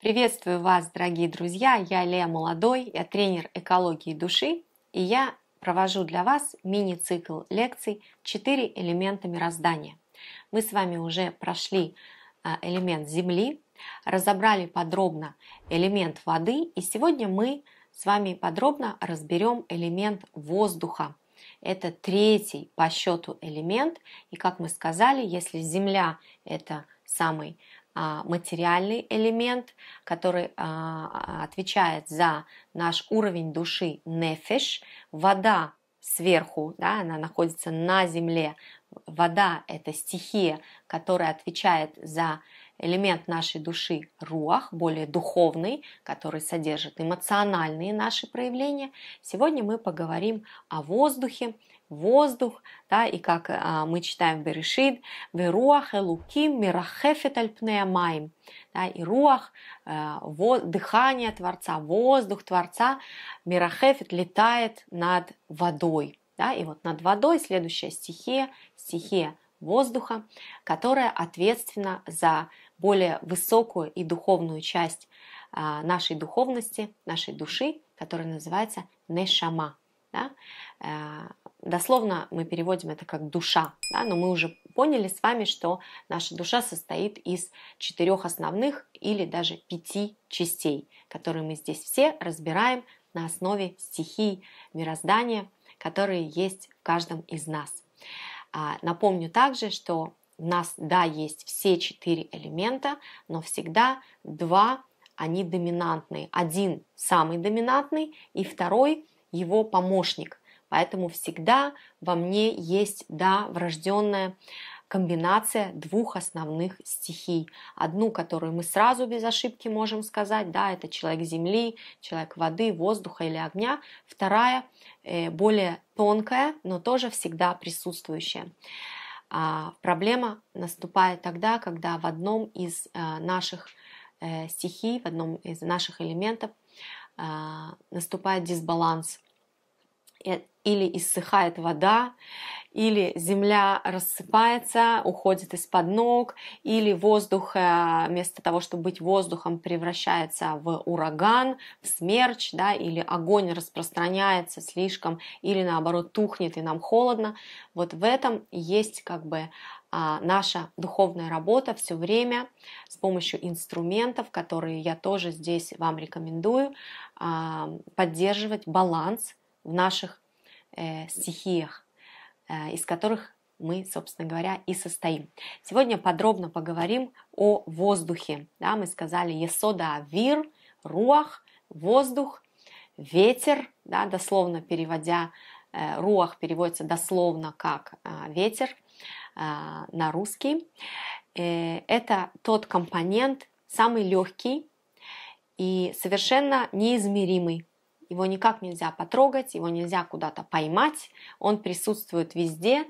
Приветствую вас, дорогие друзья! Я Лея Молодой, я тренер экологии души, и я провожу для вас мини-цикл лекций «Четыре элемента мироздания». Мы с вами уже прошли а, элемент Земли, разобрали подробно элемент воды, и сегодня мы с вами подробно разберем элемент воздуха – это третий по счету элемент. И как мы сказали, если Земля это самый а, материальный элемент, который а, а, отвечает за наш уровень души нефиш, вода сверху, да, она находится на земле. Вода – это стихия, которая отвечает за элемент нашей души – руах, более духовный, который содержит эмоциональные наши проявления. Сегодня мы поговорим о воздухе, воздух, да, и как а, мы читаем в Берешит, «Веруах элуким мирахефет майм, да, и руах, э, во, дыхание Творца, воздух Творца, мирахефет летает над водой. Да, и вот над водой следующая стихия, стихия воздуха, которая ответственна за более высокую и духовную часть а, нашей духовности, нашей души, которая называется нешама. Да? Э, дословно мы переводим это как душа, да? но мы уже поняли с вами, что наша душа состоит из четырех основных или даже пяти частей, которые мы здесь все разбираем на основе стихий мироздания, которые есть в каждом из нас. А, напомню также, что у нас, да, есть все четыре элемента, но всегда два, они доминантные. Один самый доминантный и второй его помощник. Поэтому всегда во мне есть, да, врожденная комбинация двух основных стихий. Одну, которую мы сразу без ошибки можем сказать, да, это человек земли, человек воды, воздуха или огня. Вторая, э, более тонкая, но тоже всегда присутствующая. А, проблема наступает тогда, когда в одном из а, наших э, стихий, в одном из наших элементов а, наступает дисбаланс э, или иссыхает вода, или земля рассыпается, уходит из-под ног, или воздух э, вместо того, чтобы быть воздухом, превращается в ураган, в смерч, да, или огонь распространяется слишком, или наоборот тухнет и нам холодно. Вот в этом есть как бы а, наша духовная работа все время с помощью инструментов, которые я тоже здесь вам рекомендую, а, поддерживать баланс в наших э, стихиях. Э, из которых мы, собственно говоря, и состоим. Сегодня подробно поговорим о воздухе. Да, мы сказали есода вир, руах, воздух, ветер, да, дословно переводя, э, руах переводится дословно как э, ветер на русский. Это тот компонент, самый легкий и совершенно неизмеримый, его никак нельзя потрогать, его нельзя куда-то поймать, он присутствует везде,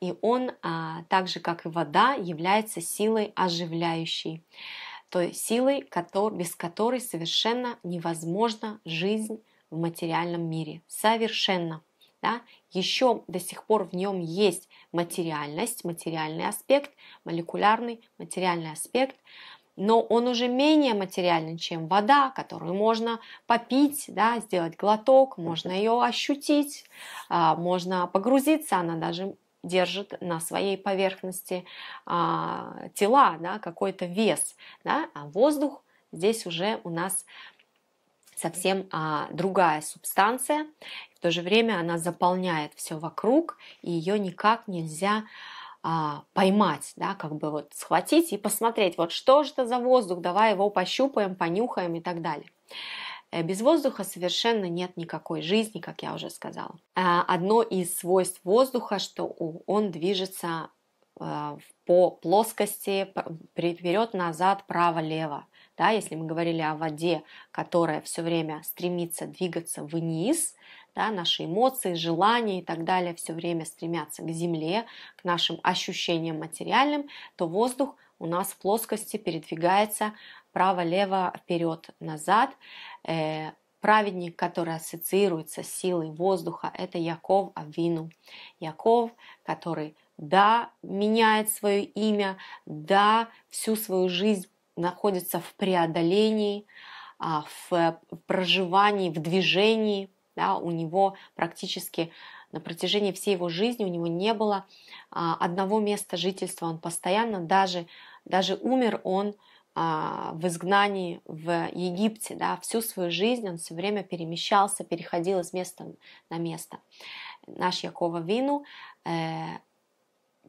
и он, а, так же как и вода, является силой оживляющей, той силой, без которой совершенно невозможна жизнь в материальном мире. Совершенно. Да? Еще до сих пор в нем есть материальность, материальный аспект, молекулярный материальный аспект, но он уже менее материальный, чем вода, которую можно попить, да, сделать глоток, можно ее ощутить, а, можно погрузиться, она даже держит на своей поверхности а, тела, да, какой-то вес, да, а воздух здесь уже у нас совсем а, другая субстанция, в то же время она заполняет все вокруг, и ее никак нельзя а, поймать, да, как бы вот схватить и посмотреть, вот что же это за воздух, давай его пощупаем, понюхаем и так далее. Э, без воздуха совершенно нет никакой жизни, как я уже сказала. А, одно из свойств воздуха, что он движется э, по плоскости вперед, назад, право, лево. Да, если мы говорили о воде, которая все время стремится двигаться вниз, да, наши эмоции, желания и так далее все время стремятся к земле, к нашим ощущениям материальным, то воздух у нас в плоскости передвигается право-лево, вперед-назад. Э, праведник, который ассоциируется с силой воздуха, это Яков Авину. Яков, который, да, меняет свое имя, да, всю свою жизнь находится в преодолении, а, в проживании, в движении, да, у него практически на протяжении всей его жизни у него не было а, одного места жительства, он постоянно, даже, даже умер он а, в изгнании в Египте, да, всю свою жизнь он все время перемещался, переходил из места на место. Наш Якова Вину э,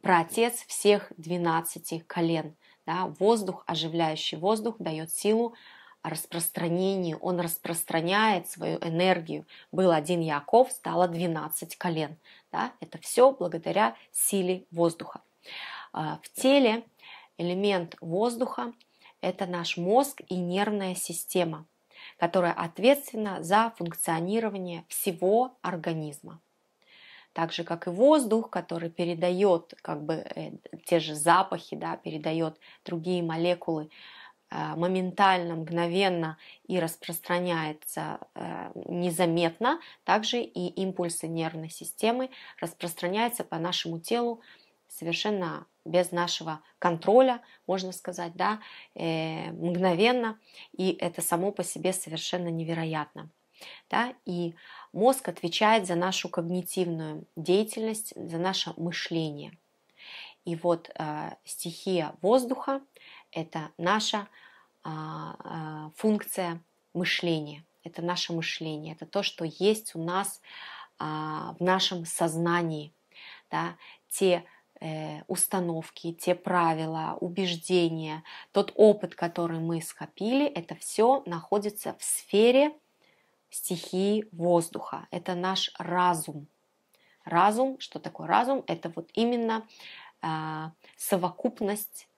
праотец всех 12 колен, да, воздух, оживляющий воздух дает силу о распространении, он распространяет свою энергию. Был один Яков, стало 12 колен. Да? Это все благодаря силе воздуха. А, в теле элемент воздуха – это наш мозг и нервная система, которая ответственна за функционирование всего организма так же как и воздух, который передает как бы э, те же запахи, да, передает другие молекулы Э, моментально, мгновенно и распространяется э, незаметно, также и импульсы нервной системы распространяются по нашему телу совершенно без нашего контроля, можно сказать, да, э, мгновенно, и это само по себе совершенно невероятно. Да? И мозг отвечает за нашу когнитивную деятельность, за наше мышление. И вот э, стихия воздуха – это наша а, а, функция мышления. Это наше мышление, это то, что есть у нас а, в нашем сознании. Да, те э, установки, те правила, убеждения, тот опыт, который мы скопили, это все находится в сфере стихии воздуха. Это наш разум. Разум, что такое разум? Это вот именно э, совокупность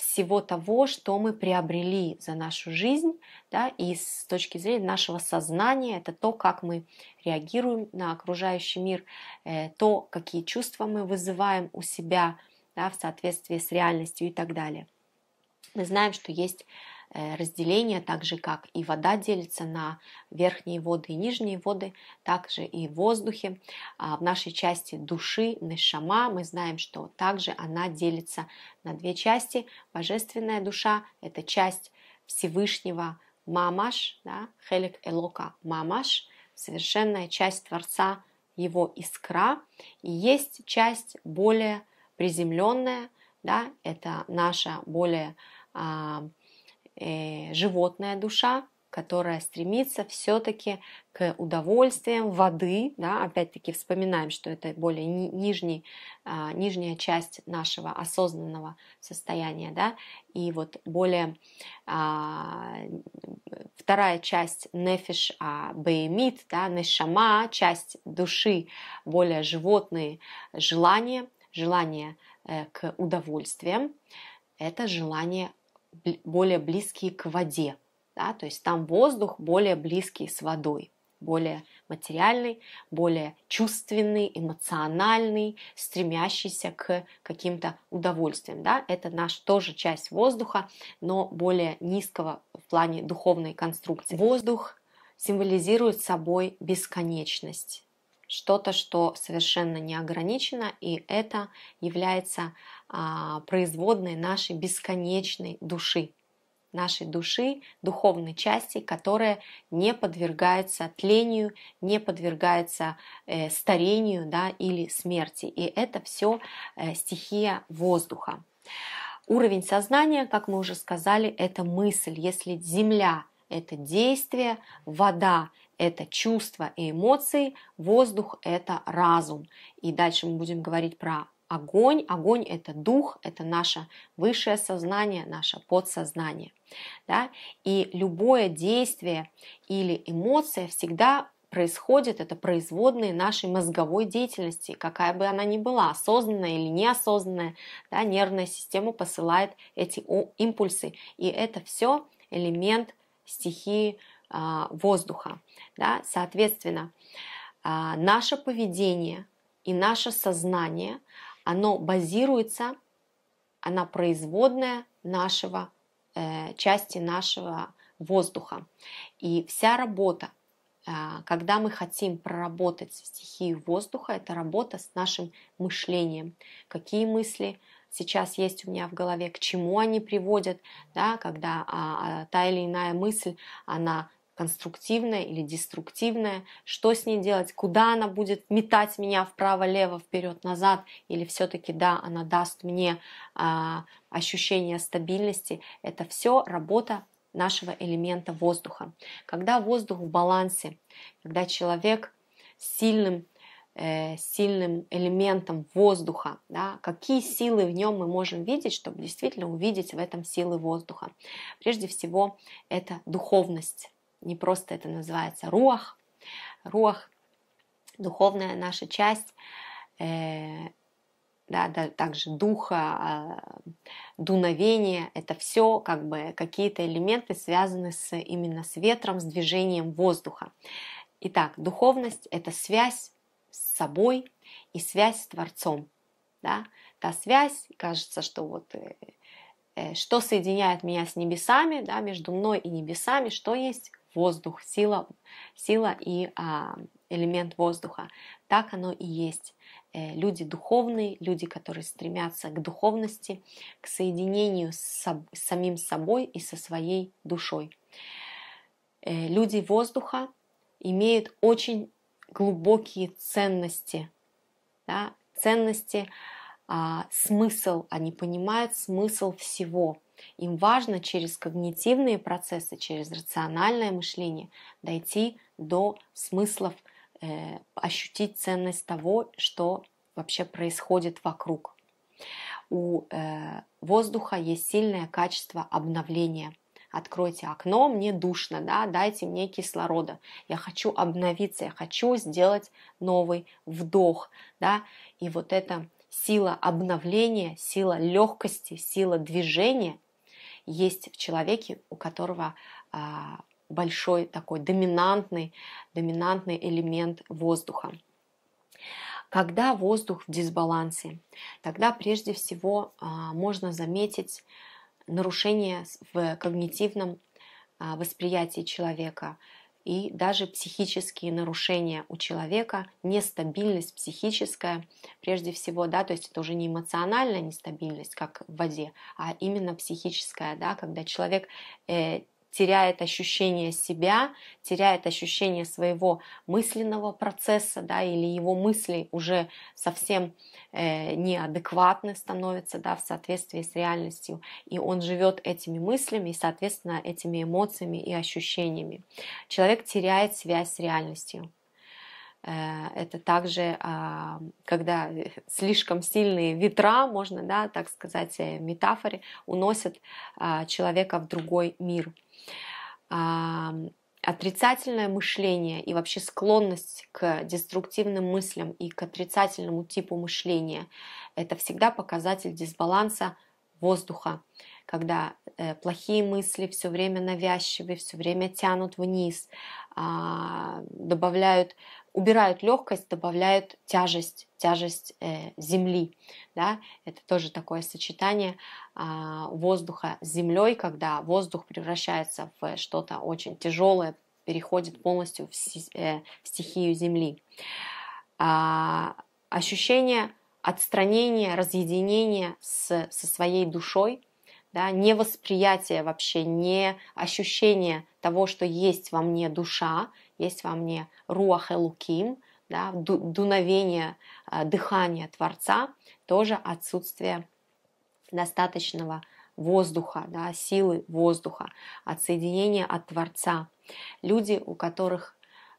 всего того, что мы приобрели за нашу жизнь, да, и с точки зрения нашего сознания, это то, как мы реагируем на окружающий мир, э, то, какие чувства мы вызываем у себя да, в соответствии с реальностью и так далее. Мы знаем, что есть Э, разделение, так же как и вода делится на верхние воды и нижние воды, также и в воздухе. А, в нашей части души, нешама, мы знаем, что также она делится на две части. Божественная душа – это часть Всевышнего Мамаш, да, Хелик Элока Мамаш, совершенная часть Творца, его искра, и есть часть более приземленная, да, это наша более а, э, животная душа, которая стремится все-таки к удовольствиям воды, да, опять-таки вспоминаем, что это более ни, нижний, а, нижняя часть нашего осознанного состояния, да, и вот более а, вторая часть нефиш а, беймит, да, нешама, часть души, более животные желания, желание э, к удовольствиям, это желание более близкие к воде, да, то есть там воздух более близкий с водой, более материальный, более чувственный, эмоциональный, стремящийся к каким-то удовольствиям. Да? Это наш тоже часть воздуха, но более низкого в плане духовной конструкции. Воздух символизирует собой бесконечность, что-то, что совершенно не ограничено, и это является а, производной нашей бесконечной души, нашей души, духовной части, которая не подвергается тлению, не подвергается э, старению да, или смерти. И это все э, стихия воздуха. Уровень сознания, как мы уже сказали, это мысль. Если земля это действие, вода это чувства и эмоции, воздух это разум. И дальше мы будем говорить про огонь. Огонь – это дух, это наше высшее сознание, наше подсознание. Да? И любое действие или эмоция всегда происходит, это производные нашей мозговой деятельности, какая бы она ни была, осознанная или неосознанная, да, нервная система посылает эти импульсы. И это все элемент стихии а, воздуха. Да? Соответственно, а, наше поведение и наше сознание, оно базируется, оно производное нашего, э, части нашего воздуха. И вся работа, а, когда мы хотим проработать стихию воздуха, это работа с нашим мышлением. Какие мысли сейчас есть у меня в голове, к чему они приводят, да, когда а, а, та или иная мысль, она конструктивная или деструктивная, что с ней делать, куда она будет метать меня вправо-лево, вперед-назад, или все-таки, да, она даст мне э, ощущение стабильности. Это все работа нашего элемента воздуха. Когда воздух в балансе, когда человек сильным э, сильным элементом воздуха, да, какие силы в нем мы можем видеть, чтобы действительно увидеть в этом силы воздуха. Прежде всего, это духовность не просто это называется рух рух духовная наша часть, э, да, да, также духа, э, а, дуновение, это все как бы какие-то элементы связаны с, именно с ветром, с движением воздуха. Итак, духовность – это связь с собой и связь с Творцом. Да? Та связь, кажется, что вот э, э что соединяет меня с небесами, да, между мной и небесами, что есть воздух, сила, сила и а, элемент воздуха. Так оно и есть. Э, люди духовные, люди, которые стремятся к духовности, к соединению с, с самим собой и со своей душой. Э, люди воздуха имеют очень глубокие ценности, да, ценности, а, смысл, они понимают смысл всего. Им важно через когнитивные процессы, через рациональное мышление дойти до смыслов, э, ощутить ценность того, что вообще происходит вокруг. У э, воздуха есть сильное качество обновления. Откройте окно, мне душно, да, дайте мне кислорода. Я хочу обновиться, я хочу сделать новый вдох, да, и вот эта сила обновления, сила легкости, сила движения есть в человеке, у которого а, большой такой доминантный, доминантный элемент воздуха. Когда воздух в дисбалансе, тогда прежде всего а, можно заметить нарушение в когнитивном а, восприятии человека – и даже психические нарушения у человека, нестабильность психическая, прежде всего, да, то есть это уже не эмоциональная нестабильность, как в воде, а именно психическая, да, когда человек э, теряет ощущение себя, теряет ощущение своего мысленного процесса, да, или его мысли уже совсем э, неадекватны становятся, да, в соответствии с реальностью, и он живет этими мыслями и, соответственно, этими эмоциями и ощущениями. Человек теряет связь с реальностью. Э, это также, а, когда э, слишком сильные ветра, можно, да, так сказать, э, метафоре, уносят а, человека в другой мир. Отрицательное мышление и вообще склонность к деструктивным мыслям и к отрицательному типу мышления – это всегда показатель дисбаланса воздуха, когда плохие мысли все время навязчивые, все время тянут вниз, а, добавляют убирают легкость, добавляют тяжесть, тяжесть э, земли. Да? Это тоже такое сочетание э, воздуха с землей, когда воздух превращается в что-то очень тяжелое, переходит полностью в, э, в стихию земли. Э, ощущение отстранения, разъединения с, со своей душой, да, невосприятие вообще, не ощущение того, что есть во мне душа, есть во мне руах и элуким, да, дуновение, а, дыхания Творца, тоже отсутствие достаточного воздуха, да, силы воздуха, отсоединения от Творца. Люди, у которых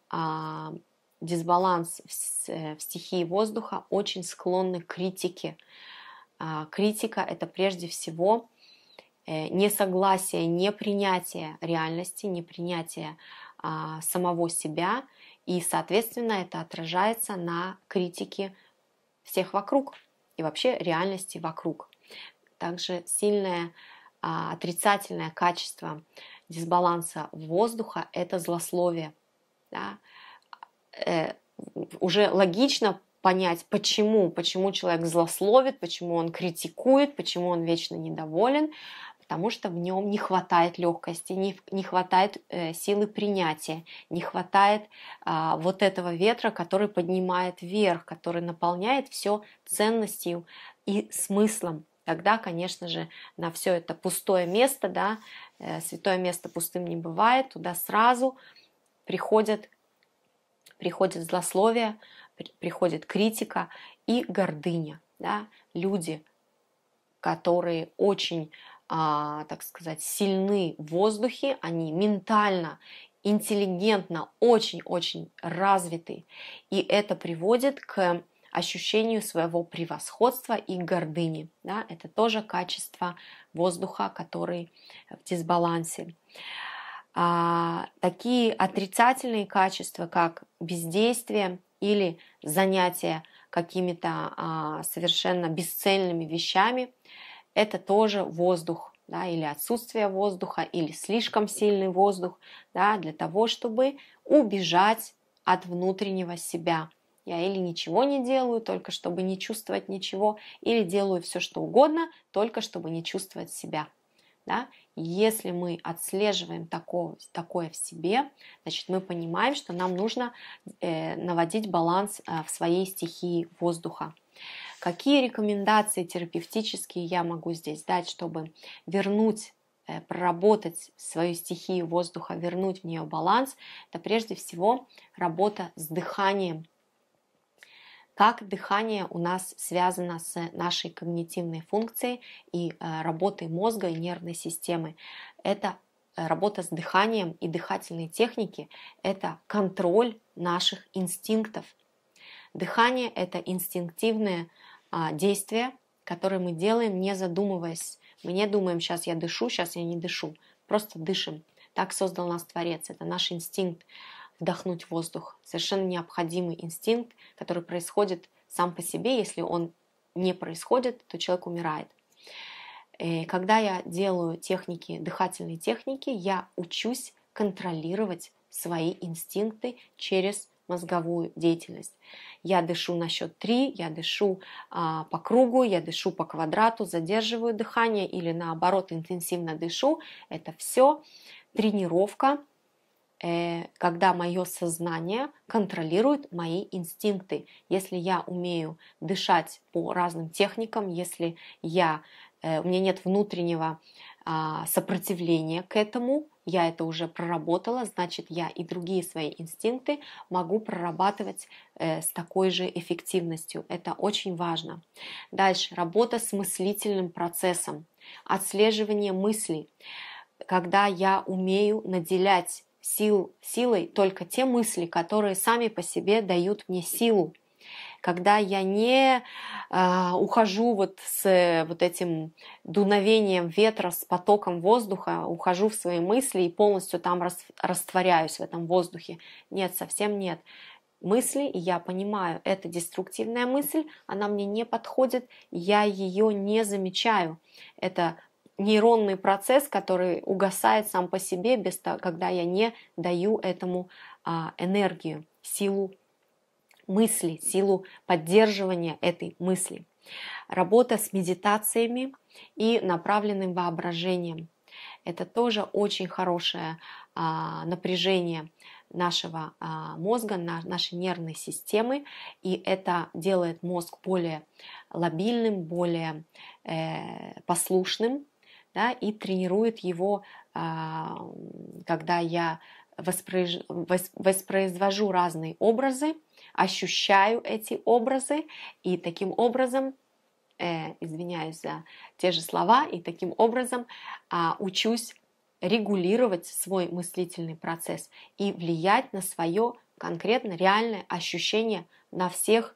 а, дисбаланс в, э, в стихии воздуха, очень склонны к критике. А, критика это прежде всего э, несогласие, непринятие реальности, непринятие а, самого себя, и, соответственно, это отражается на критике всех вокруг и вообще реальности вокруг. Также сильное а, отрицательное качество дисбаланса воздуха – это злословие. Да? Э, уже логично понять, почему, почему человек злословит, почему он критикует, почему он вечно недоволен, потому что в нем не хватает легкости, не, не хватает э, силы принятия, не хватает э, вот этого ветра, который поднимает вверх, который наполняет все ценностью и смыслом. Тогда, конечно же, на все это пустое место, да, э, святое место пустым не бывает, туда сразу приходят, приходят злословия, при, приходит критика и гордыня. Да, люди, которые очень а, так сказать, сильны в воздухе, они ментально интеллигентно, очень-очень развиты. И это приводит к ощущению своего превосходства и гордыни. Да? Это тоже качество воздуха, который в дисбалансе. А, такие отрицательные качества, как бездействие или занятие какими-то а, совершенно бесцельными вещами – это тоже воздух, да, или отсутствие воздуха, или слишком сильный воздух, да, для того, чтобы убежать от внутреннего себя. Я или ничего не делаю, только чтобы не чувствовать ничего, или делаю все, что угодно, только чтобы не чувствовать себя. Да? Если мы отслеживаем такое, такое в себе, значит, мы понимаем, что нам нужно э, наводить баланс э, в своей стихии воздуха. Какие рекомендации терапевтические я могу здесь дать, чтобы вернуть э, проработать свою стихию воздуха, вернуть в нее баланс, это прежде всего работа с дыханием. Как дыхание у нас связано с нашей когнитивной функцией и э, работой мозга и нервной системы. Это э, работа с дыханием и дыхательной техники – это контроль наших инстинктов. Дыхание – это инстинктивное а, действия, которые мы делаем, не задумываясь. Мы не думаем, сейчас я дышу, сейчас я не дышу. Просто дышим. Так создал нас Творец. Это наш инстинкт вдохнуть воздух. Совершенно необходимый инстинкт, который происходит сам по себе. Если он не происходит, то человек умирает. И э, когда я делаю техники, дыхательные техники, я учусь контролировать свои инстинкты через мозговую деятельность. Я дышу на счет 3, я дышу а, по кругу, я дышу по квадрату, задерживаю дыхание или наоборот интенсивно дышу. Это все тренировка, э, когда мое сознание контролирует мои инстинкты. Если я умею дышать по разным техникам, если я, э, у меня нет внутреннего а, сопротивление к этому, я это уже проработала, значит, я и другие свои инстинкты могу прорабатывать э, с такой же эффективностью. Это очень важно. Дальше, работа с мыслительным процессом, отслеживание мыслей. Когда я умею наделять сил, силой только те мысли, которые сами по себе дают мне силу когда я не э, ухожу вот с вот этим дуновением ветра, с потоком воздуха, ухожу в свои мысли и полностью там рас, растворяюсь в этом воздухе. Нет, совсем нет мысли, и я понимаю, это деструктивная мысль, она мне не подходит, я ее не замечаю. Это нейронный процесс, который угасает сам по себе, без того, когда я не даю этому а, энергию, силу мысли, силу поддерживания этой мысли. Работа с медитациями и направленным воображением. Это тоже очень хорошее а, напряжение нашего а, мозга, на, нашей нервной системы, и это делает мозг более лобильным, более э, послушным, да, и тренирует его, э, когда я воспроиз... воспроизвожу разные образы, ощущаю эти образы и таким образом, э, извиняюсь за те же слова, и таким образом э, учусь регулировать свой мыслительный процесс и влиять на свое конкретно реальное ощущение на всех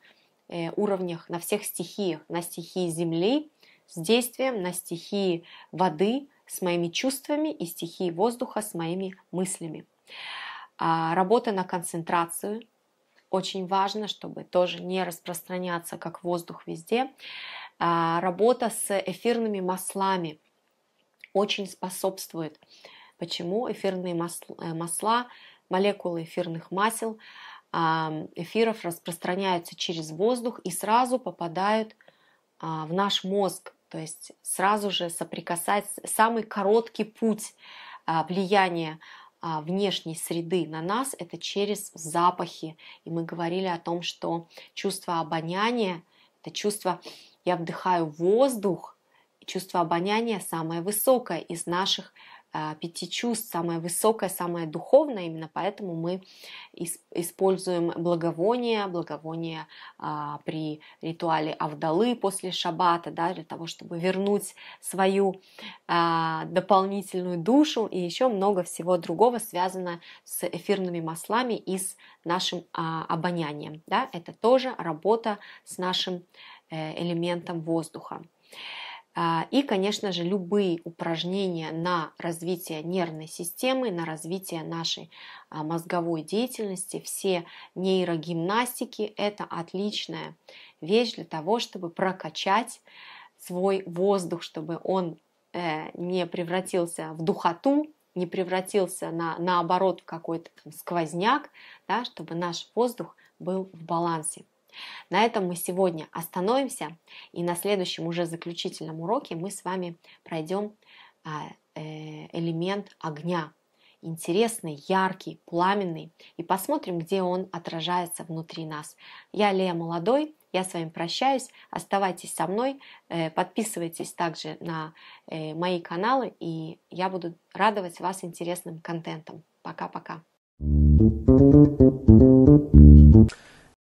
э, уровнях, на всех стихиях, на стихии земли с действием, на стихии воды с моими чувствами и стихии воздуха с моими мыслями. А, работа на концентрацию. Очень важно, чтобы тоже не распространяться как воздух везде. А, работа с эфирными маслами очень способствует. Почему эфирные э, масла, молекулы эфирных масел, а, эфиров распространяются через воздух и сразу попадают в наш мозг. То есть сразу же соприкасать самый короткий путь влияния а, внешней среды на нас, это через запахи. И мы говорили о том, что чувство обоняния, это чувство, я вдыхаю воздух, чувство обоняния самое высокое из наших а, пяти чувств, самое высокое, самое духовное, именно поэтому мы используем благовоние, благовоние а, при ритуале Авдалы после шаббата, да, для того, чтобы вернуть свою а, дополнительную душу и еще много всего другого связано с эфирными маслами и с нашим обонянием. Да? Это тоже работа с нашим э, элементом воздуха. А, и, конечно же, любые упражнения на развитие нервной системы, на развитие нашей а, мозговой деятельности, все нейрогимнастики – это отличная вещь для того, чтобы прокачать свой воздух, чтобы он э, не превратился в духоту, не превратился на, наоборот в какой-то сквозняк, да, чтобы наш воздух был в балансе. На этом мы сегодня остановимся, и на следующем уже заключительном уроке мы с вами пройдем а, э, элемент огня, интересный, яркий, пламенный, и посмотрим, где он отражается внутри нас. Я Лея Молодой, я с вами прощаюсь, оставайтесь со мной, э, подписывайтесь также на э, мои каналы, и я буду радовать вас интересным контентом. Пока-пока. thank you